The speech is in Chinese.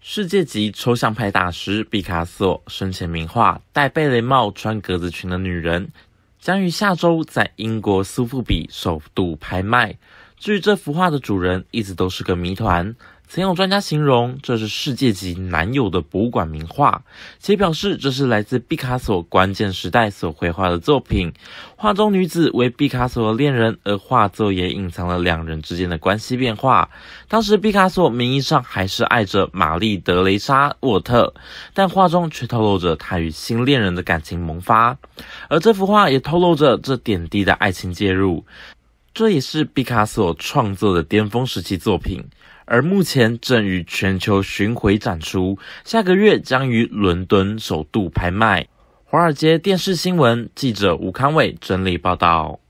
世界级抽象派大师毕卡索生前名画《戴贝雷帽穿格子裙的女人》将于下周在英国苏富比首度拍卖。至于这幅画的主人，一直都是个谜团。曾有专家形容，这是世界级难友的博物馆名画，且表示这是来自毕卡索关键时代所绘画的作品。画中女子为毕卡索的恋人，而画作也隐藏了两人之间的关系变化。当时毕卡索名义上还是爱着玛丽·德雷莎·沃特，但画中却透露着他与新恋人的感情萌发。而这幅画也透露着这点滴的爱情介入。这也是毕卡索创作的巅峰时期作品，而目前正与全球巡回展出，下个月将于伦敦首度拍卖。华尔街电视新闻记者吴康伟整理报道。